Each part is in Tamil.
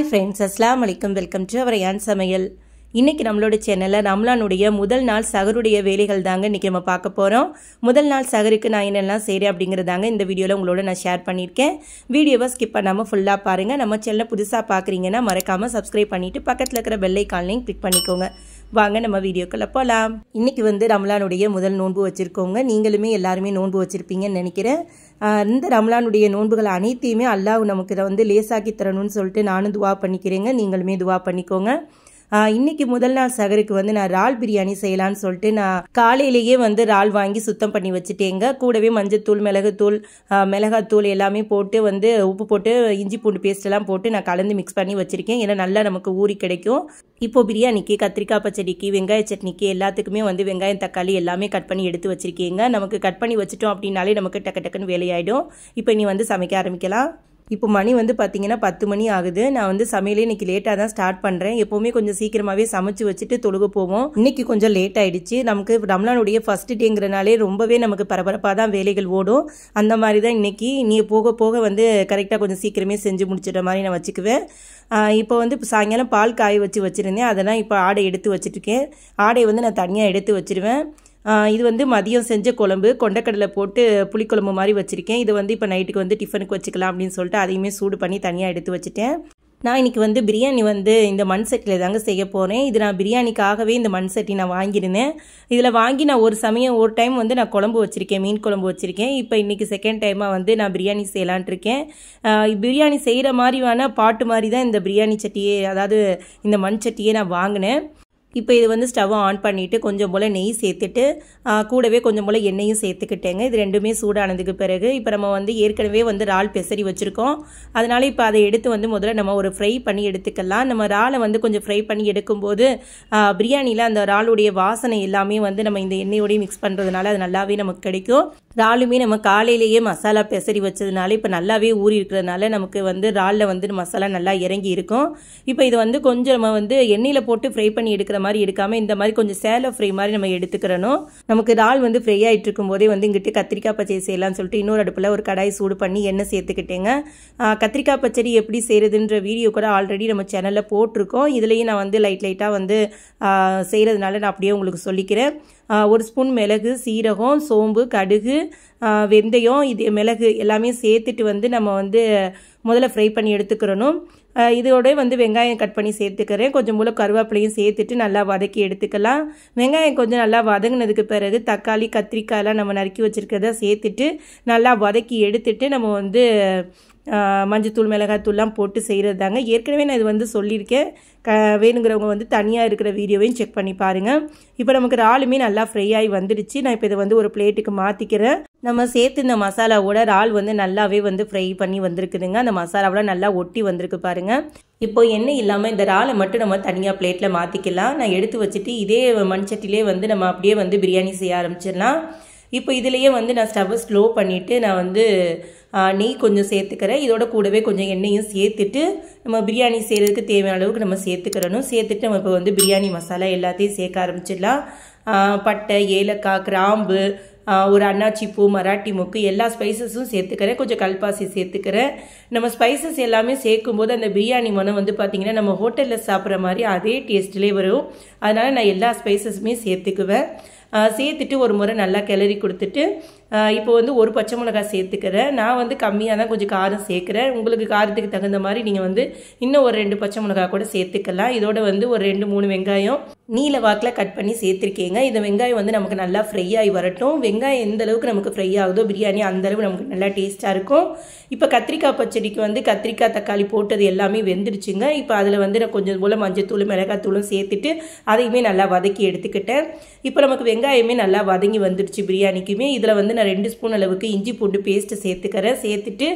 ஹாய் ஃப்ரெண்ட்ஸ் அஸ்லாம் வலைக்கம் வெல்கம் டு ஏன் சமையல் இன்றைக்கி நம்மளோட சேனலில் ரம்லானுடைய முதல் நாள் சகருடைய வேலைகள் தாங்க இன்றைக்கி நம்ம பார்க்க போகிறோம் முதல் நாள் சகருக்கு நான் என்னெல்லாம் செய்கிறேன் அப்படிங்கிறதாங்க இந்த வீடியோவில் உங்களோட நான் ஷேர் பண்ணியிருக்கேன் வீடியோவை ஸ்கிப் பண்ணாமல் ஃபுல்லாக பாருங்கள் நம்ம சேனலில் புதுசாக பார்க்குறீங்கன்னா மறக்காமல் சப்ஸ்கிரைப் பண்ணிவிட்டு பக்கத்தில் இருக்கிற பெல்லைக்கான்லையும் கிளிக் பண்ணிக்கோங்க வாங்க நம்ம வீடியோக்குள்ள போகலாம் இன்றைக்கி வந்து ரமலானுடைய முதல் நோன்பு வச்சுருக்கோங்க நீங்களுமே எல்லாருமே நோன்பு வச்சுருப்பீங்கன்னு நினைக்கிறேன் இந்த ரமலானுடைய நோன்புகள் அனைத்தையுமே அல்லாஹ் நமக்கு வந்து லேசாக்கி தரணும்னு சொல்லிட்டு நானும் துவா பண்ணிக்கிறேங்க நீங்களுமே துவா பண்ணிக்கோங்க இன்னைக்கு முதல் நாள் சகருக்கு வந்து நான் இறால் பிரியாணி செய்யலான்னு சொல்லிட்டு நான் காலையிலேயே வந்து இறால் வாங்கி சுத்தம் பண்ணி வச்சுட்டேங்க கூடவே மஞ்சத்தூள் மிளகுத்தூள் மிளகாத்தூள் எல்லாமே போட்டு வந்து உப்பு போட்டு இஞ்சி பூண்டு பேஸ்ட் எல்லாம் போட்டு நான் கலந்து மிக்ஸ் பண்ணி வச்சிருக்கேன் ஏன்னா நல்லா நமக்கு ஊறி கிடைக்கும் இப்போ பிரியாணிக்கு கத்திரிக்காய் பச்சடிக்கு வெங்காய சட்னிக்கு எல்லாத்துக்குமே வந்து வெங்காயம் தக்காளி எல்லாமே கட் பண்ணி எடுத்து வச்சிருக்கீங்க நமக்கு கட் பண்ணி வச்சிட்டோம் அப்படின்னாலே நமக்கு டக்கு டக்குன்னு வேலையாயிடும் இப்போ நீ வந்து சமைக்க ஆரம்பிக்கலாம் இப்போ மணி வந்து பார்த்தீங்கன்னா பத்து மணி ஆகுது நான் வந்து சமையலே இன்னைக்கு லேட்டாக தான் ஸ்டார்ட் பண்ணுறேன் எப்போவுமே கொஞ்சம் சீக்கிரமாகவே சமைச்சு வச்சுட்டு தொழுக போவோம் இன்னைக்கு கொஞ்சம் லேட் ஆயிடுச்சு நமக்கு ரம்லானுடைய ஃபர்ஸ்ட் டேங்கிறனாலே ரொம்பவே நமக்கு பரபரப்பாக தான் வேலைகள் ஓடும் அந்த மாதிரி தான் இன்னைக்கு நீ போக போக வந்து கரெக்டாக கொஞ்சம் சீக்கிரமே செஞ்சு முடிச்சிட்ட மாதிரி நான் வச்சுக்குவேன் இப்போ வந்து சாயங்காலம் பால் காய வச்சு வச்சுருந்தேன் அதெல்லாம் இப்போ ஆடை எடுத்து வச்சுருக்கேன் ஆடை வந்து நான் தனியாக எடுத்து வச்சுருவேன் இது வந்து மதியம் செஞ்ச குழம்பு கொண்டக்கடலை போட்டு புளிக்குழம்பு மாதிரி வச்சுருக்கேன் இது வந்து இப்போ நைட்டுக்கு வந்து டிஃபனுக்கு வச்சுக்கலாம் அப்படின்னு சொல்லிட்டு அதையுமே சூடு பண்ணி தனியாக எடுத்து வச்சுட்டேன் நான் இன்றைக்கி வந்து பிரியாணி வந்து இந்த மண் சட்டியில் தாங்க செய்ய போகிறேன் இது நான் பிரியாணிக்காகவே இந்த மண் சட்டி நான் வாங்கியிருந்தேன் இதில் வாங்கி நான் ஒரு சமயம் ஒரு டைம் வந்து நான் குழம்பு வச்சுருக்கேன் மீன் குழம்பு வச்சுருக்கேன் இப்போ இன்றைக்கி செகண்ட் டைமாக வந்து நான் பிரியாணி செய்யலான்ட்ருக்கேன் இருக்கேன் பிரியாணி செய்கிற மாதிரி வேணால் பாட்டு மாதிரி தான் இந்த பிரியாணி சட்டியே அதாவது இந்த மண் சட்டியே நான் வாங்கினேன் இப்போ இது வந்து ஸ்டவ்வை ஆன் பண்ணிவிட்டு கொஞ்சம் போல் நெய் சேர்த்துட்டு கூடவே கொஞ்சம் போல் எண்ணெயும் சேர்த்துக்கிட்டேங்க இது ரெண்டுமே சூடானதுக்கு பிறகு இப்போ நம்ம வந்து ஏற்கனவே வந்து ரால் பெசரி வச்சுருக்கோம் அதனால் இப்போ அதை எடுத்து வந்து முதல்ல நம்ம ஒரு ஃப்ரை பண்ணி எடுத்துக்கலாம் நம்ம ராலை வந்து கொஞ்சம் ஃப்ரை பண்ணி எடுக்கும்போது பிரியாணியில் அந்த ராலுடைய வாசனை எல்லாமே வந்து நம்ம இந்த எண்ணெயோடய மிக்ஸ் பண்ணுறதுனால அது நல்லாவே நமக்கு கிடைக்கும் ராலுமே நம்ம காலையிலேயே மசாலா பெசரி வச்சதுனால இப்போ நல்லாவே ஊறி இருக்கிறதுனால நமக்கு வந்து ராலில் வந்து மசாலா நல்லா இறங்கி இருக்கும் இப்போ இது வந்து கொஞ்சம் நம்ம வந்து எண்ணெயில் போட்டு ஃப்ரை பண்ணி எடுக்கிற இருக்கிற மாதிரி எடுக்காமல் இந்த மாதிரி கொஞ்சம் சேலை ஃப்ரை மாதிரி நம்ம எடுத்துக்கிறணும் நமக்கு இறால் வந்து ஃப்ரை ஆகிட்டு இருக்கும்போதே வந்து இங்கிட்டு கத்திரிக்காய் பச்சடி செய்யலாம்னு சொல்லிட்டு இன்னொரு அடுப்பில் ஒரு கடாய் சூடு பண்ணி எண்ணெய் சேர்த்துக்கிட்டேங்க கத்திரிக்காய் பச்சடி எப்படி செய்கிறதுன்ற வீடியோ கூட ஆல்ரெடி நம்ம சேனலில் போட்டிருக்கோம் இதுலேயும் நான் வந்து லைட் லைட்டாக வந்து செய்கிறதுனால நான் அப்படியே உங்களுக்கு சொல்லிக்கிறேன் ஒரு ஸ்பூன் மிளகு சீரகம் சோம்பு கடுகு வெந்தயம் இது மிளகு எல்லாமே சேர்த்துட்டு வந்து நம்ம வந்து முதல்ல ஃப்ரை பண்ணி எடுத்துக்கிறணும் இதோடய வந்து வெங்காயம் கட் பண்ணி சேர்த்துக்கிறேன் கொஞ்சம் மூலம் கருவேப்பிலையும் சேர்த்துட்டு நல்லா வதக்கி எடுத்துக்கலாம் வெங்காயம் கொஞ்சம் நல்லா வதங்கினதுக்கு பிறகு தக்காளி கத்திரிக்காயெலாம் நம்ம நறுக்கி வச்சுருக்கிறத சேர்த்துட்டு நல்லா வதக்கி எடுத்துட்டு நம்ம வந்து மஞ்சத்தூள் மிளகாத்தூள்லாம் போட்டு செய்கிறது தாங்க ஏற்கனவே நான் இது வந்து சொல்லியிருக்கேன் க வேணுங்கிறவங்க வந்து தனியாக இருக்கிற வீடியோவையும் செக் பண்ணி பாருங்கள் இப்போ நமக்கு இறாலுமே நல்லா ஃப்ரை ஆகி வந்துடுச்சு நான் இப்போ இதை வந்து ஒரு பிளேட்டுக்கு மாற்றிக்கிறேன் நம்ம சேர்த்து இந்த மசாலாவோட இறால் வந்து நல்லாவே வந்து ஃப்ரை பண்ணி வந்திருக்குதுங்க அந்த மசாலாவோட நல்லா ஒட்டி வந்திருக்கு பாருங்கள் இப்போ எண்ணெய் இல்லாமல் இந்த இறாலை மட்டும் நம்ம தனியாக பிளேட்டில் மாற்றிக்கலாம் நான் எடுத்து வச்சுட்டு இதே மண்சட்டிலே வந்து நம்ம அப்படியே வந்து பிரியாணி செய்ய ஆரம்பிச்சிடலாம் இப்போ இதுலேயே வந்து நான் ஸ்டவ்வை ஸ்லோ பண்ணிவிட்டு நான் வந்து நெய் கொஞ்சம் சேர்த்துக்கிறேன் இதோட கூடவே கொஞ்சம் எண்ணெயும் சேர்த்துட்டு நம்ம பிரியாணி செய்கிறதுக்கு தேவையான அளவுக்கு நம்ம சேர்த்துக்கிறணும் சேர்த்துட்டு நம்ம இப்போ வந்து பிரியாணி மசாலா எல்லாத்தையும் சேர்க்க ஆரம்பிச்சிடலாம் பட்டை ஏலக்காய் கிராம்பு ஒரு அன்னாச்சி பூ மராட்டி மொக்கு எல்லா ஸ்பைசஸும் சேர்த்துக்கிறேன் கொஞ்சம் கல்பாசி சேர்த்துக்கிறேன் நம்ம ஸ்பைசஸ் எல்லாமே சேர்க்கும்போது அந்த பிரியாணி மனம் வந்து பார்த்திங்கன்னா நம்ம ஹோட்டலில் சாப்பிட்ற மாதிரி அதே டேஸ்ட்லேயே வரும் அதனால் நான் எல்லா ஸ்பைசஸுமே சேர்த்துக்குவேன் சேர்த்துட்டு ஒரு முறை நல்லா கிளறி கொடுத்துட்டு இப்போ வந்து ஒரு பச்சை மிளகாய் சேர்த்துக்கிறேன் நான் வந்து கம்மியாக தான் கொஞ்சம் காரம் சேர்க்குறேன் உங்களுக்கு காரத்துக்கு தகுந்த மாதிரி நீங்கள் வந்து இன்னும் ஒரு ரெண்டு பச்சை மிளகாய் கூட சேர்த்துக்கலாம் இதோட வந்து ஒரு ரெண்டு மூணு வெங்காயம் நீல வாக்கில் கட் பண்ணி சேர்த்துருக்கேங்க இந்த வெங்காயம் வந்து நமக்கு நல்லா ஃப்ரை ஆகி வரட்டும் வெங்காயம் எந்த அளவுக்கு நமக்கு ஃப்ரை ஆகுதோ பிரியாணி அந்தளவு நமக்கு நல்லா டேஸ்ட்டாக இருக்கும் இப்போ கத்திரிக்காய் பச்சடிக்கு வந்து கத்திரிக்காய் தக்காளி போட்டது எல்லாமே வெந்துருச்சுங்க இப்போ அதில் வந்து நான் கொஞ்சம் போல் மிளகாய் மிளகாத்தூளும் சேர்த்துட்டு அதையுமே நல்லா வதக்கி எடுத்துக்கிட்டேன் இப்போ நமக்கு வெங்காயமே நல்லா வதங்கி வந்துடுச்சு பிரியாணிக்குமே இதில் வந்து நான் ரெண்டு ஸ்பூன் அளவுக்கு இஞ்சி பூண்டு பேஸ்ட்டு சேர்த்துக்கிறேன் சேர்த்துட்டு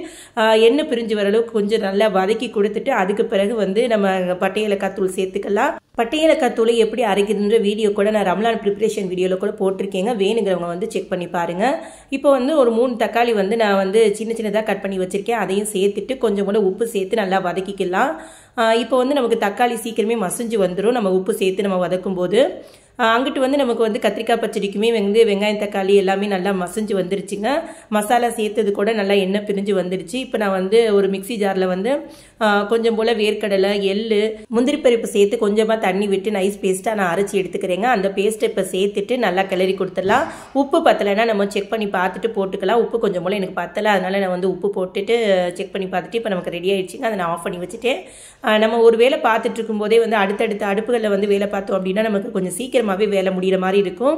எண்ணெய் பிரிஞ்சு வர அளவுக்கு கொஞ்சம் நல்லா வதக்கி கொடுத்துட்டு அதுக்கு பிறகு வந்து நம்ம பட்டை தூள் சேர்த்துக்கலாம் பட்டியலக்காய் தூளை எப்படி அரைக்குதுன்ற வீடியோ கூட நான் ரம்லான் ப்ரிப்ரேஷன் வீடியோவில் கூட போட்டிருக்கேங்க வேணுங்கிறவங்க வந்து செக் பண்ணி பாருங்கள் இப்போ வந்து ஒரு மூணு தக்காளி வந்து நான் வந்து சின்ன சின்னதாக கட் பண்ணி வச்சுருக்கேன் அதையும் சேர்த்துட்டு கொஞ்சம் கூட உப்பு சேர்த்து நல்லா வதக்கிக்கலாம் இப்போ வந்து நமக்கு தக்காளி சீக்கிரமே மசிஞ்சு வந்துடும் நம்ம உப்பு சேர்த்து நம்ம வதக்கும் போது அங்கிட்டு வந்து நமக்கு வந்து கத்திரிக்காய் பச்சடிக்குமே வந்து வெங்காயம் தக்காளி எல்லாமே நல்லா மசிஞ்சு வந்துருச்சுங்க மசாலா சேர்த்தது கூட நல்லா எண்ணெய் பிரிஞ்சு வந்துடுச்சு இப்போ நான் வந்து ஒரு மிக்சி ஜாரில் வந்து கொஞ்சம் போல் வேர்க்கடலை எள் முந்திரி பருப்பு சேர்த்து கொஞ்சமாக தண்ணி விட்டு நைஸ் பேஸ்ட்டாக நான் அரைச்சி எடுத்துக்கிறேங்க அந்த பேஸ்ட்டை இப்போ சேர்த்துட்டு நல்லா கிளறி கொடுத்துடலாம் உப்பு பத்தலைன்னா நம்ம செக் பண்ணி பார்த்துட்டு போட்டுக்கலாம் உப்பு கொஞ்சம் போல் எனக்கு பத்தலை அதனால் நான் வந்து உப்பு போட்டுட்டு செக் பண்ணி பார்த்துட்டு இப்போ நமக்கு ரெடி ஆகிடுச்சிங்க அதை நான் ஆஃப் பண்ணி வச்சுட்டு நம்ம ஒரு வேலை பார்த்துட்டு இருக்கும்போதே வந்து அடுத்தடுத்த அடுப்புகளில் வந்து வேலை பார்த்தோம் அப்படின்னா நமக்கு கொஞ்சம் சீக்கிரம் சீக்கிரமாகவே வேலை முடிகிற மாதிரி இருக்கும்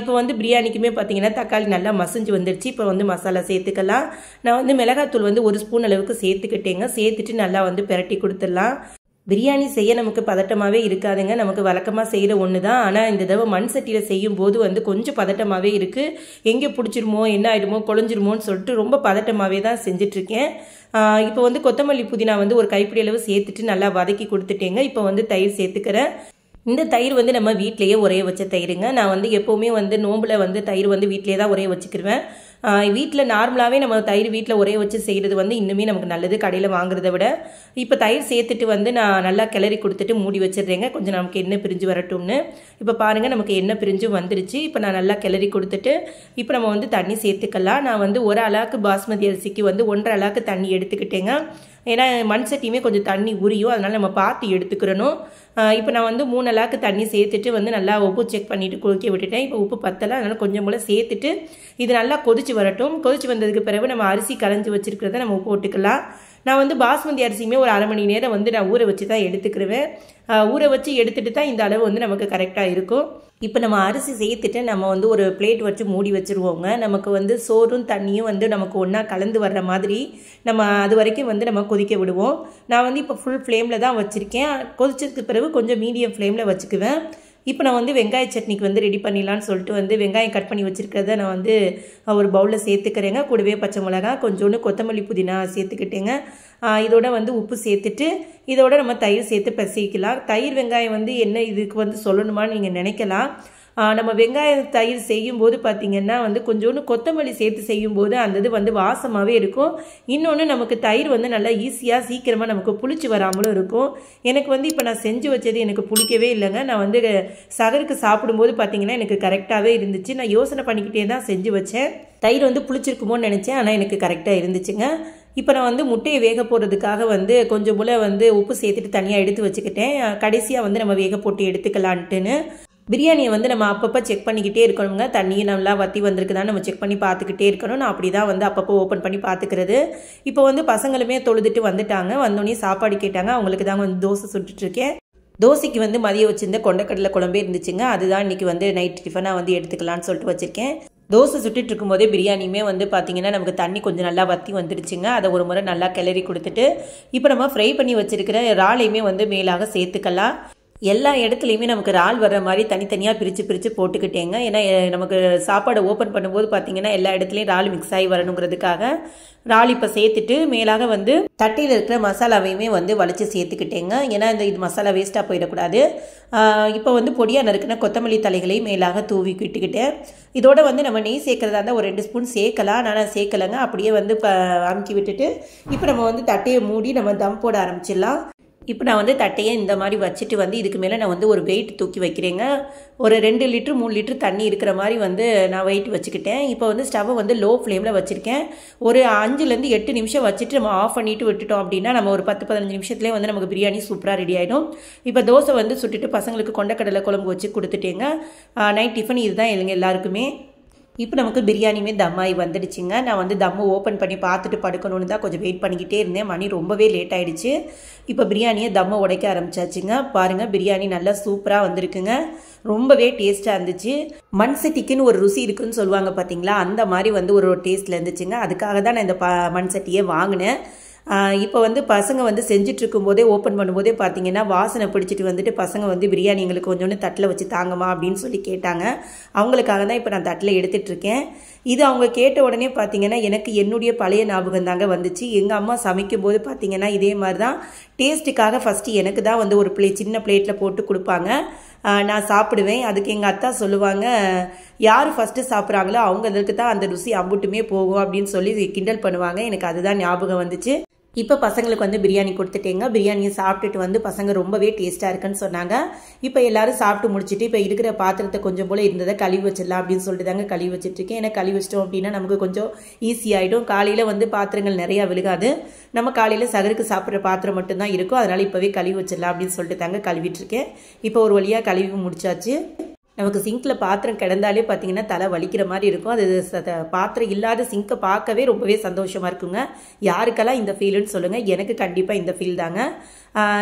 இப்போ வந்து பிரியாணிக்குமே பார்த்தீங்கன்னா தக்காளி நல்லா மசிஞ்சு வந்துடுச்சு இப்போ வந்து மசாலா சேர்த்துக்கலாம் நான் வந்து மிளகாத்தூள் வந்து ஒரு ஸ்பூன் அளவுக்கு சேர்த்துக்கிட்டேங்க சேர்த்துட்டு நல்லா வந்து பிரட்டி கொடுத்துடலாம் பிரியாணி செய்ய நமக்கு பதட்டமாகவே இருக்காதுங்க நமக்கு வழக்கமாக செய்கிற ஒன்று தான் ஆனால் இந்த தடவை மண் சட்டியில் செய்யும் போது வந்து கொஞ்சம் பதட்டமாகவே இருக்குது எங்கே பிடிச்சிருமோ என்ன ஆகிடுமோ குழஞ்சிருமோன்னு சொல்லிட்டு ரொம்ப பதட்டமாகவே தான் செஞ்சிட்ருக்கேன் இப்போ வந்து கொத்தமல்லி புதினா வந்து ஒரு கைப்பிடி அளவு சேர்த்துட்டு நல்லா வதக்கி கொடுத்துட்டேங்க இப்போ வந்து தயிர் சேர்த்துக்கிறேன் இந்த தயிர் வந்து நம்ம வீட்லேயே உரைய வச்ச தயிருங்க நான் வந்து எப்போவுமே வந்து நோம்பில் வந்து தயிர் வந்து வீட்டிலே தான் உரைய வச்சுக்கிருவேன் வீட்டில் நார்மலாகவே நம்ம தயிர் வீட்டில் உரைய வச்சு செய்கிறது வந்து இன்னுமே நமக்கு நல்லது கடையில் வாங்குறத விட இப்போ தயிர் சேர்த்துட்டு வந்து நான் நல்லா கிளறி கொடுத்துட்டு மூடி வச்சிடுறேங்க கொஞ்சம் நமக்கு எண்ணெய் பிரிஞ்சு வரட்டும்னு இப்போ பாருங்கள் நமக்கு எண்ணெய் பிரிஞ்சு வந்துருச்சு இப்போ நான் நல்லா கிளறி கொடுத்துட்டு இப்போ நம்ம வந்து தண்ணி சேர்த்துக்கலாம் நான் வந்து ஒரு அளவுக்கு பாஸ்மதி அரிசிக்கு வந்து ஒன்றரை அளவுக்கு தண்ணி எடுத்துக்கிட்டேங்க ஏன்னா மண் சட்டியுமே கொஞ்சம் தண்ணி உரியும் அதனால் நம்ம பார்த்து எடுத்துக்கிறணும் இப்போ நான் வந்து மூணு லாக்கு தண்ணி சேர்த்துட்டு வந்து நல்லா உப்பு செக் பண்ணிவிட்டு கொதிக்க விட்டுட்டேன் இப்போ உப்பு பத்தலை அதனால் கொஞ்சம் போல் சேர்த்துட்டு இது நல்லா கொதிச்சு வரட்டும் கொதிச்சு வந்ததுக்கு பிறகு நம்ம அரிசி கலைஞ்சி வச்சுருக்கிறத நம்ம போட்டுக்கலாம் நான் வந்து பாஸ்மதி அரிசியுமே ஒரு அரை மணி நேரம் வந்து நான் ஊற வச்சு தான் எடுத்துக்கிடுவேன் ஊற வச்சு எடுத்துகிட்டு தான் இந்த அளவு வந்து நமக்கு கரெக்டாக இருக்கும் இப்போ நம்ம அரிசி சேர்த்துட்டு நம்ம வந்து ஒரு பிளேட் வச்சு மூடி வச்சுருவோங்க நமக்கு வந்து சோறும் தண்ணியும் வந்து நமக்கு ஒன்றா கலந்து வர்ற மாதிரி நம்ம அது வரைக்கும் வந்து நம்ம கொதிக்க விடுவோம் நான் வந்து இப்போ ஃபுல் ஃப்ளேமில் தான் வச்சுருக்கேன் கொதிச்சதுக்கு பிறகு கொஞ்சம் மீடியம் ஃப்ளேமில் வச்சுக்குவேன் இப்போ நான் வந்து வெங்காய சட்னிக்கு வந்து ரெடி பண்ணிடலான்னு சொல்லிட்டு வந்து வெங்காயம் கட் பண்ணி வச்சுருக்கிறத நான் வந்து ஒரு பவுலில் சேர்த்துக்கிறேங்க கூடவே பச்சை மிளகா கொஞ்சோண்டு கொத்தமல்லி புதினா சேர்த்துக்கிட்டேங்க இதோட வந்து உப்பு சேர்த்துட்டு இதோட நம்ம தயிர் சேர்த்து பசிக்கலாம் தயிர் வெங்காயம் வந்து என்ன இதுக்கு வந்து சொல்லணுமான்னு நீங்கள் நினைக்கலாம் நம்ம வெங்காய தயிர் செய்யும்போது பார்த்திங்கன்னா வந்து கொஞ்சோண்டு கொத்தமல்லி சேர்த்து செய்யும்போது அந்த இது வந்து வாசமாகவே இருக்கும் இன்னொன்று நமக்கு தயிர் வந்து நல்லா ஈஸியாக சீக்கிரமாக நமக்கு புளிச்சு வராமலும் இருக்கும் எனக்கு வந்து இப்போ நான் செஞ்சு வச்சது எனக்கு புளிக்கவே இல்லைங்க நான் வந்து சகருக்கு சாப்பிடும்போது பார்த்திங்கன்னா எனக்கு கரெக்டாகவே இருந்துச்சு நான் யோசனை பண்ணிக்கிட்டே தான் செஞ்சு வச்சேன் தயிர் வந்து புளிச்சிருக்குமோன்னு நினச்சேன் ஆனால் எனக்கு கரெக்டாக இருந்துச்சுங்க இப்போ நான் வந்து முட்டையை வேக போடுறதுக்காக வந்து கொஞ்சம் போல் வந்து உப்பு சேர்த்துட்டு தனியாக எடுத்து வச்சுக்கிட்டேன் கடைசியாக வந்து நம்ம வேக போட்டு எடுத்துக்கலான்ட்டுன்னு பிரியாணியை வந்து நம்ம அப்பப்போ செக் பண்ணிக்கிட்டே இருக்கணுங்க தண்ணியும் நல்லா வற்றி வந்திருக்குதான்னு நம்ம செக் பண்ணி பார்த்துக்கிட்டே இருக்கணும் நான் அப்படி தான் வந்து அப்பப்போ ஓப்பன் பண்ணி பார்த்துக்கிறது இப்போ வந்து பசங்களுமே தொழுதுட்டு வந்துட்டாங்க வந்தோடனே சாப்பாடு கேட்டாங்க அவங்களுக்கு தான் வந்து தோசை சுட்டுட்ருக்கேன் தோசைக்கு வந்து மதியம் வச்சிருந்த கொண்டக்கடலை குழம்பே இருந்துச்சுங்க அதுதான் இன்றைக்கி வந்து நைட் டிஃபனாக வந்து எடுத்துக்கலான்னு சொல்லிட்டு வச்சுருக்கேன் தோசை சுட்டுட்டு இருக்கும்போதே பிரியாணியுமே வந்து பார்த்திங்கன்னா நமக்கு தண்ணி கொஞ்சம் நல்லா வற்றி வந்துடுச்சுங்க அதை ஒரு முறை நல்லா கிளறி கொடுத்துட்டு இப்போ நம்ம ஃப்ரை பண்ணி வச்சுருக்கிற இறாலையுமே வந்து மேலாக சேர்த்துக்கலாம் எல்லா இடத்துலையுமே நமக்கு ரால் வர்ற மாதிரி தனித்தனியாக பிரித்து பிரித்து போட்டுக்கிட்டேங்க ஏன்னா நமக்கு சாப்பாடை ஓப்பன் பண்ணும்போது பார்த்தீங்கன்னா எல்லா இடத்துலையும் ரால் மிக்ஸ் ஆகி வரணுங்கிறதுக்காக ரால் இப்போ சேர்த்துட்டு மேலாக வந்து தட்டையில் இருக்கிற மசாலாவையுமே வந்து வளைச்சி சேர்த்துக்கிட்டேங்க ஏன்னா இந்த இது மசாலா வேஸ்ட்டாக போயிடக்கூடாது இப்போ வந்து பொடியாக நறுக்கின கொத்தமல்லி தலைகளையும் மேலாக தூவி விட்டுக்கிட்டேன் இதோட வந்து நம்ம நெய் சேர்க்குறதா இருந்தால் ஒரு ரெண்டு ஸ்பூன் சேர்க்கலாம் ஆனால் சேர்க்கலைங்க அப்படியே வந்து அமுக்கி விட்டுட்டு இப்போ நம்ம வந்து தட்டையை மூடி நம்ம தம் போட ஆரம்பிச்சிடலாம் இப்போ நான் வந்து தட்டையை இந்த மாதிரி வச்சுட்டு வந்து இதுக்கு மேலே நான் வந்து ஒரு வெயிட் தூக்கி வைக்கிறேங்க ஒரு ரெண்டு லிட்ரு மூணு லிட்ரு தண்ணி இருக்கிற மாதிரி வந்து நான் வெயிட் வச்சுக்கிட்டேன் இப்போ வந்து ஸ்டவ் வந்து லோ ஃப்ளேமில் வச்சுருக்கேன் ஒரு அஞ்சுலேருந்து எட்டு நிமிஷம் வச்சுட்டு நம்ம ஆஃப் பண்ணிவிட்டு விட்டுட்டோம் அப்படின்னா நம்ம ஒரு பத்து பதினஞ்சு நிமிஷத்துலேயே வந்து நமக்கு பிரியாணி சூப்பராக ரெடி ஆகிடும் இப்போ தோசை வந்து சுட்டுட்டு பசங்களுக்கு கொண்டக்கடலை குழம்பு வச்சு கொடுத்துட்டேங்க நைட் டிஃபன் இதுதான் இல்லைங்க எல்லாருக்குமே இப்போ நமக்கு பிரியாணியுமே தம்மாயி வந்துடுச்சுங்க நான் வந்து தம்மு ஓப்பன் பண்ணி பார்த்துட்டு படுக்கணும்னு தான் கொஞ்சம் வெயிட் பண்ணிக்கிட்டே இருந்தேன் மணி ரொம்பவே லேட் ஆகிடுச்சு இப்போ பிரியாணியை தம்மை உடைக்க ஆரம்பிச்சாச்சுங்க பாருங்கள் பிரியாணி நல்லா சூப்பராக வந்திருக்குங்க ரொம்பவே டேஸ்ட்டாக இருந்துச்சு மண் சட்டிக்குன்னு ஒரு ருசி இருக்குதுன்னு சொல்லுவாங்க பார்த்தீங்களா அந்த மாதிரி வந்து ஒரு டேஸ்ட்டில் இருந்துச்சுங்க அதுக்காக தான் நான் இந்த ப மண் சட்டியே வாங்கினேன் இப்போ வந்து பசங்க வந்து செஞ்சிட்ருக்கும் போதே ஓப்பன் பண்ணும்போதே பார்த்தீங்கன்னா வாசனை பிடிச்சிட்டு வந்துட்டு பசங்க வந்து பிரியாணி எங்களுக்கு கொஞ்சோண்டு தட்டில் வச்சு தாங்கம்மா அப்படின்னு சொல்லி கேட்டாங்க அவங்களுக்காக தான் இப்போ நான் தட்டில் எடுத்துட்ருக்கேன் இது அவங்க கேட்ட உடனே பார்த்தீங்கன்னா எனக்கு என்னுடைய பழைய ஞாபகம் தாங்க வந்துச்சு எங்கள் அம்மா சமைக்கும் போது பார்த்தீங்கன்னா இதே மாதிரி தான் டேஸ்ட்டுக்காக ஃபஸ்ட்டு எனக்கு தான் வந்து ஒரு பிளே சின்ன பிளேட்டில் போட்டு கொடுப்பாங்க நான் சாப்பிடுவேன் அதுக்கு எங்கள் அத்தா சொல்லுவாங்க யார் ஃபஸ்ட்டு சாப்பிட்றாங்களோ அவங்களுக்கு தான் அந்த ருசி அம்புட்டுமே போகும் அப்படின்னு சொல்லி கிண்டல் பண்ணுவாங்க எனக்கு அதுதான் ஞாபகம் வந்துச்சு இப்போ பசங்களுக்கு வந்து பிரியாணி கொடுத்துட்டேங்க பிரியாணியை சாப்பிட்டுட்டு வந்து பசங்க ரொம்பவே டேஸ்ட்டாக இருக்குன்னு சொன்னாங்க இப்போ எல்லாரும் சாப்பிட்டு முடிச்சுட்டு இப்போ இருக்கிற பாத்திரத்தை கொஞ்சம் போல் இருந்ததை கழுவி வச்சிடலாம் அப்படின்னு சொல்லிட்டு தாங்க கழுவி வச்சுட்ருக்கேன் ஏன்னா கழுவி வச்சிட்டோம் அப்படின்னா நமக்கு கொஞ்சம் ஈஸியாகிடும் காலையில் வந்து பாத்திரங்கள் நிறையா விழுகாது நம்ம காலையில் சகருக்கு சாப்பிட்ற பாத்திரம் மட்டும்தான் இருக்கும் அதனால் இப்போவே கழுவி வச்சிடலாம் அப்படின்னு சொல்லிட்டு தாங்க கழுவிட்டுருக்கேன் இப்போ ஒரு வழியாக கழுவி முடிச்சாச்சு நமக்கு சிங்கில் பாத்திரம் கிடந்தாலே பார்த்தீங்கன்னா தலை வலிக்கிற மாதிரி இருக்கும் அது பாத்திரம் இல்லாத சிங்கை பார்க்கவே ரொம்பவே சந்தோஷமாக இருக்குங்க யாருக்கெல்லாம் இந்த ஃபீல்னு சொல்லுங்கள் எனக்கு கண்டிப்பாக இந்த ஃபீல் தாங்க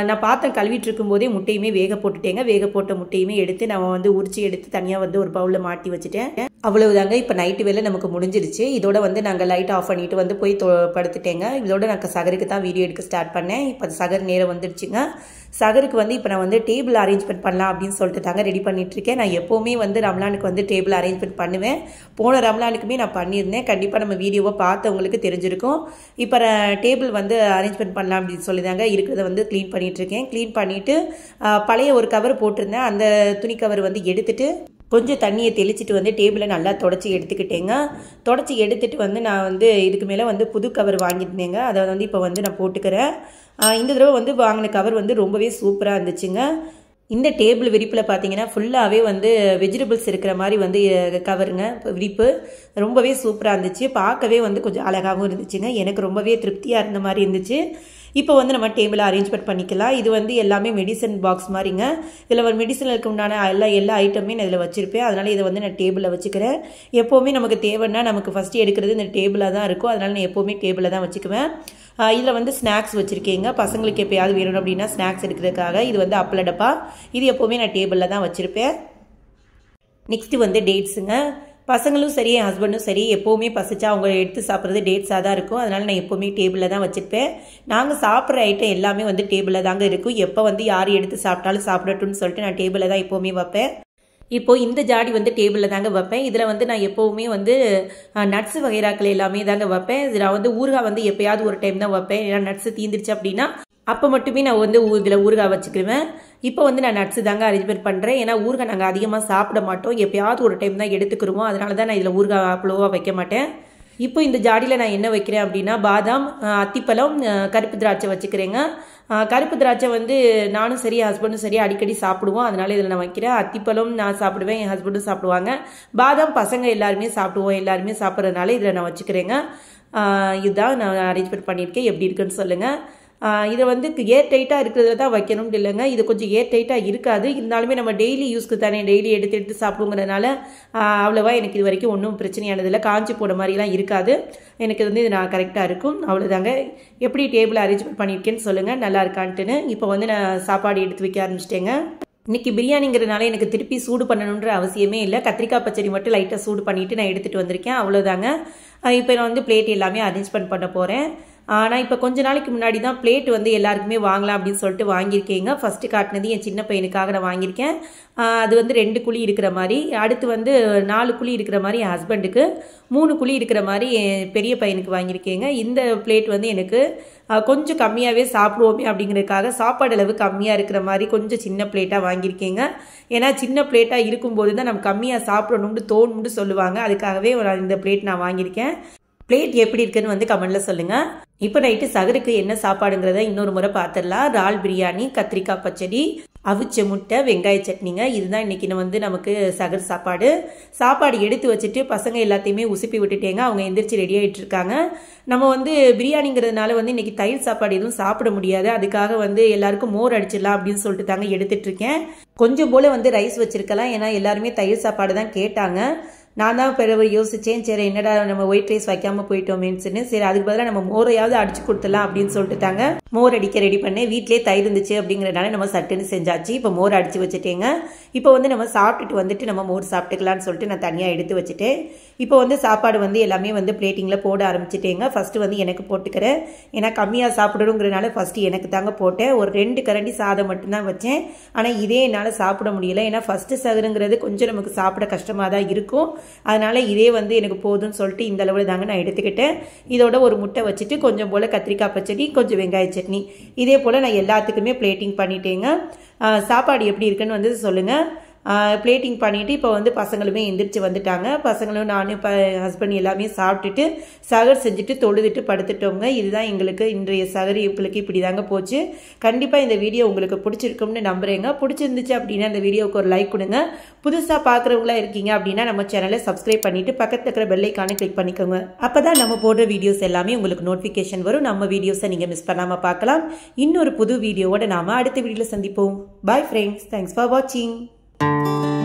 நான் பாத்திரம் கழுவிட்டு போதே முட்டையுமே வேக போட்டுட்டேங்க வேக போட்ட முட்டையுமே எடுத்து நான் வந்து உரிச்சி எடுத்து தனியாக வந்து ஒரு பவுலில் மாட்டி வச்சுட்டேன் அவ்வளவுதாங்க இப்போ நைட்டு வேலை நமக்கு முடிஞ்சிருச்சு இதோட வந்து நாங்கள் லைட் ஆஃப் பண்ணிவிட்டு வந்து போய் தொ படுத்துட்டேங்க இதோட நான் சகருக்கு தான் வீடியோ எடுக்க ஸ்டார்ட் பண்ணேன் இப்போ சகர் நேரம் வந்துடுச்சுங்க சகருக்கு வந்து இப்போ நான் வந்து டேபிள் அரேஞ்ச்மெண்ட் பண்ணலாம் அப்படின்னு சொல்லிட்டு தாங்க ரெடி பண்ணிகிட்ருக்கேன் நான் எப்போவுமே வந்து ரம்லானுக்கு வந்து டேபிள் அரேஞ்ச்மெண்ட் பண்ணுவேன் போன ரம்லானுக்குமே நான் பண்ணியிருந்தேன் கண்டிப்பாக நம்ம வீடியோவை பார்த்தவங்களுக்கு தெரிஞ்சிருக்கும் இப்போ டேபிள் வந்து அரேஞ்ச்மெண்ட் பண்ணலாம் அப்படின்னு சொல்லி தாங்க இருக்கிறத வந்து க்ளீன் பண்ணிகிட்ருக்கேன் க்ளீன் பண்ணிவிட்டு பழைய ஒரு கவர் போட்டிருந்தேன் அந்த துணி கவர் வந்து எடுத்துட்டு கொஞ்சம் தண்ணியை தெளிச்சிட்டு வந்து டேபிளை நல்லா தொடச்சி எடுத்துக்கிட்டேங்க தொடச்சி எடுத்துகிட்டு வந்து நான் வந்து இதுக்கு மேலே வந்து புது கவர் வாங்கியிருந்தேங்க அதை வந்து இப்போ வந்து நான் போட்டுக்கிறேன் இந்த தடவை வந்து வாங்கின கவர் வந்து ரொம்பவே சூப்பராக இருந்துச்சுங்க இந்த டேபிள் விரிப்பில் பார்த்தீங்கன்னா ஃபுல்லாகவே வந்து வெஜிடபிள்ஸ் இருக்கிற மாதிரி வந்து கவருங்க விரிப்பு ரொம்பவே சூப்பராக இருந்துச்சு பார்க்கவே வந்து கொஞ்சம் அழகாகவும் இருந்துச்சுங்க எனக்கு ரொம்பவே திருப்தியாக இருந்த மாதிரி இருந்துச்சு இப்போ வந்து நம்ம டேபிளை அரேஞ்ச்மெண்ட் பண்ணிக்கலாம் இது வந்து எல்லாமே மெடிசன் பாக்ஸ் மாதிரிங்க இதில் ஒரு மெடிசனுக்கு உண்டான எல்லா எல்லா ஐட்டமே நான் இதில் வச்சுருப்பேன் அதனால் இதை வந்து நான் டேபிளில் வச்சுக்கிறேன் எப்போவுமே நமக்கு தேவைன்னா நமக்கு ஃபஸ்ட்டு எடுக்கிறது இந்த டேபிளாக தான் இருக்கும் அதனால் நான் எப்போவுமே டேபிளில் தான் வச்சுக்குவேன் இதில் வந்து ஸ்நாக்ஸ் வச்சுருக்கீங்க பசங்களுக்கு எப்போயாவது வேணும் அப்படின்னா ஸ்நாக்ஸ் எடுக்கிறதுக்காக இது வந்து அப்பளடப்பா இது எப்போவுமே நான் டேபிளில் தான் வச்சுருப்பேன் நெக்ஸ்ட்டு வந்து டேட்ஸுங்க பசங்களும் சரி என் ஹஸ்பண்டும் சரி எப்போவுமே பசிச்சா அவங்க எடுத்து சாப்பிட்றது டேட்ஸாக தான் இருக்கும் அதனால் நான் எப்போவுமே டேபிளில் தான் வச்சுருப்பேன் நாங்கள் சாப்பிட்ற ஐட்டம் எல்லாமே வந்து டேபிளில் தாங்க இருக்கும் எப்போ வந்து யார் எடுத்து சாப்பிட்டாலும் சாப்பிடட்டும்னு சொல்லிட்டு நான் டேபிளில் தான் எப்போவுமே வைப்பேன் இப்போது இந்த ஜாடி வந்து டேபிளில் தாங்க வைப்பேன் இதில் வந்து நான் எப்போவுமே வந்து நட்ஸ் வகைராக்கள் எல்லாமே தாங்க வைப்பேன் இதில் வந்து ஊறுகாய் வந்து எப்போயாவது ஒரு டைம் தான் வைப்பேன் ஏன்னா நட்ஸ் தீந்துருச்சு அப்படின்னா அப்போ மட்டுமே நான் வந்து இதில் ஊறுகாய் வச்சுக்கிடுவேன் இப்போ வந்து நான் நட்ஸு தாங்க அரேஞ்ச்மெண்ட் பண்ணுறேன் ஏன்னா ஊறுகாய் நாங்கள் அதிகமாக சாப்பிட மாட்டோம் எப்பயாவது ஒரு டைம் தான் எடுத்துக்கிறோம் அதனால தான் நான் இதில் ஊறுகாய் அவ்வளோவா வைக்க மாட்டேன் இப்போ இந்த ஜாடியில் நான் என்ன வைக்கிறேன் அப்படின்னா பாதாம் அத்திப்பழம் கருப்பு திராட்சை வச்சுக்கிறேங்க கருப்பு திராட்சை வந்து நானும் சரி ஹஸ்பண்டும் சரி அடிக்கடி சாப்பிடுவோம் அதனால இதில் நான் வைக்கிறேன் அத்திப்பழம் நான் சாப்பிடுவேன் என் ஹஸ்பண்டும் சாப்பிடுவாங்க பாதாம் பசங்க எல்லாருமே சாப்பிடுவோம் எல்லாருமே சாப்பிட்றதுனால இதில் நான் வச்சுக்கிறேங்க இதுதான் நான் அரேஞ்ச்மெண்ட் பண்ணியிருக்கேன் எப்படி இருக்குன்னு சொல்லுங்கள் இதை வந்து ஏர் டைட்டாக இருக்கிறதுல தான் வைக்கணும் இல்லைங்க இது கொஞ்சம் ஏர் டைட்டாக இருக்காது இருந்தாலுமே நம்ம டெய்லி யூஸ்க்கு தானே டெய்லி எடுத்து எடுத்து சாப்பிடுங்கிறதுனால அவ்வளோவா எனக்கு இது வரைக்கும் ஒன்றும் பிரச்சனையானதில்லை காஞ்சி போன மாதிரிலாம் இருக்காது எனக்கு வந்து இது நான் கரெக்டாக இருக்கும் அவ்வளோதாங்க எப்படி டேபிள் அரேஞ்ச்மெண்ட் பண்ணியிருக்கேன்னு சொல்லுங்கள் நல்லா இருக்கான்ட்டுன்னு இப்போ வந்து நான் சாப்பாடு எடுத்து வைக்க ஆரம்பிச்சிட்டேங்க இன்னைக்கு பிரியாணிங்கிறதுனால எனக்கு திருப்பி சூடு பண்ணணுன்ற அவசியமே இல்லை கத்திரிக்காய் பச்சடி மட்டும் லைட்டாக சூடு பண்ணிவிட்டு நான் எடுத்துகிட்டு வந்திருக்கேன் அவ்வளோதாங்க இப்போ நான் வந்து பிளேட் எல்லாமே அரேஞ்ச்மெண்ட் பண்ண போகிறேன் ஆனால் இப்போ கொஞ்ச நாளைக்கு முன்னாடி தான் பிளேட் வந்து எல்லாருக்குமே வாங்கலாம் அப்படின்னு சொல்லிட்டு வாங்கியிருக்கேங்க ஃபஸ்ட்டு காட்டினது என் சின்ன பையனுக்காக நான் வாங்கியிருக்கேன் அது வந்து ரெண்டு குழி இருக்கிற மாதிரி அடுத்து வந்து நாலு குழி இருக்கிற மாதிரி என் ஹஸ்பண்டுக்கு மூணு குழி இருக்கிற மாதிரி என் பெரிய பையனுக்கு வாங்கியிருக்கேங்க இந்த பிளேட் வந்து எனக்கு கொஞ்சம் கம்மியாகவே சாப்பிடுவோமே அப்படிங்கிறதுக்காக சாப்பாடு அளவு கம்மியாக இருக்கிற மாதிரி கொஞ்சம் சின்ன பிளேட்டாக வாங்கியிருக்கேங்க ஏன்னா சின்ன பிளேட்டாக இருக்கும்போது தான் நம்ம கம்மியாக சாப்பிடணும்னு தோணும்னு சொல்லுவாங்க அதுக்காகவே இந்த பிளேட் நான் வாங்கியிருக்கேன் பிளேட் எப்படி இருக்குன்னு வந்து கமெண்ட்ல சொல்லுங்கள் இப்போ நைட்டு சகருக்கு என்ன சாப்பாடுங்கிறத இன்னொரு முறை பார்த்துடலாம் ரால் பிரியாணி கத்திரிக்காய் பச்சடி அவிச்ச முட்டை வெங்காய சட்னிங்க இதுதான் இன்னைக்கு இன்றைக்கி வந்து நமக்கு சகர் சாப்பாடு சாப்பாடு எடுத்து வச்சுட்டு பசங்க எல்லாத்தையுமே உசுப்பி விட்டுட்டேங்க அவங்க எந்திரிச்சு ரெடி ஆகிட்டு இருக்காங்க நம்ம வந்து பிரியாணிங்கிறதுனால வந்து இன்றைக்கி தயிர் சாப்பாடு எதுவும் சாப்பிட முடியாது அதுக்காக வந்து எல்லாருக்கும் மோர் அடிச்சிடலாம் அப்படின்னு சொல்லிட்டு தாங்க இருக்கேன் கொஞ்சம் போல் வந்து ரைஸ் வச்சுருக்கலாம் ஏன்னா எல்லாருமே தயிர் சாப்பாடு தான் கேட்டாங்க நான் தான் பிறகு யோசித்தேன் சரி என்னடா நம்ம ஒயிட் ரைஸ் வைக்காமல் போயிட்டோமேன்னு சரி அதுக்கு பதிலாக நம்ம மோரையாவது அடிச்சு கொடுத்துலாம் அப்படின்னு சொல்லிட்டுட்டாங்க மோர் அடிக்க ரெடி பண்ணேன் வீட்டிலே தயிர் இருந்துச்சு அப்படிங்கிறனால நம்ம சட்டுன்னு செஞ்சாச்சு இப்போ மோர் அடித்து வச்சுட்டேங்க இப்போ வந்து நம்ம சாப்பிட்டுட்டு வந்துட்டு நம்ம மோர் சாப்பிட்டுக்கலாம்னு சொல்லிட்டு நான் தனியாக எடுத்து வச்சுட்டேன் இப்போ வந்து சாப்பாடு வந்து எல்லாமே வந்து பிளேட்டிங்கில் போட ஆரம்பிச்சிட்டேங்க ஃபஸ்ட்டு வந்து எனக்கு போட்டுக்கிறேன் ஏன்னா கம்மியாக சாப்பிடணுங்கிறனால ஃபஸ்ட்டு எனக்கு தாங்க போட்டேன் ஒரு ரெண்டு கரண்டி சாதம் மட்டும்தான் வச்சேன் ஆனால் இதே என்னால் சாப்பிட முடியல ஏன்னா ஃபஸ்ட்டு சதுருங்கிறது கொஞ்சம் நமக்கு சாப்பிட கஷ்டமாக தான் இருக்கும் அதனால் இதே வந்து எனக்கு போதும்னு சொல்லிட்டு இந்த அளவில் தாங்க நான் எடுத்துக்கிட்டேன் இதோட ஒரு முட்டை வச்சுட்டு கொஞ்சம் போல் கத்திரிக்காய் பச்சடி கொஞ்சம் வெங்காய சட்னி இதே போல் நான் எல்லாத்துக்குமே பிளேட்டிங் பண்ணிட்டேங்க சாப்பாடு எப்படி இருக்குன்னு வந்து சொல்லுங்கள் பிளேட்டிங் பண்ணிவிட்டு இப்போ வந்து பசங்களுமே எந்திரிச்சு வந்துட்டாங்க பசங்களும் நானும் இப்போ ஹஸ்பண்ட் எல்லாமே சாப்பிட்டுட்டு சகர் செஞ்சுட்டு தொழுதுட்டு படுத்துட்டோங்க இதுதான் எங்களுக்கு இன்றைய சகர் இவங்களுக்கு இப்படி தாங்க போச்சு கண்டிப்பாக இந்த வீடியோ உங்களுக்கு பிடிச்சிருக்கும்னு நம்புகிறேங்க பிடிச்சிருந்துச்சு அப்படின்னா இந்த வீடியோவுக்கு ஒரு லைக் கொடுங்க புதுசாக பார்க்குறவங்களா இருக்கீங்க அப்படின்னா நம்ம சேனலை சப்ஸ்கிரைப் பண்ணிவிட்டு பக்கத்தில் இருக்கிற பெல்லைக்கானே கிளிக் பண்ணிக்கோங்க அப்போ தான் நம்ம போடுற வீடியோஸ் எல்லாமே உங்களுக்கு நோட்டிஃபிகேஷன் வரும் நம்ம வீடியோஸை நீங்கள் மிஸ் பண்ணாமல் பார்க்கலாம் இன்னொரு புது வீடியோவோட நாம் அடுத்த வீடியோவில் சந்திப்போம் பாய் ஃப்ரெண்ட்ஸ் தேங்க்ஸ் ஃபார் வாட்சிங் Thank you.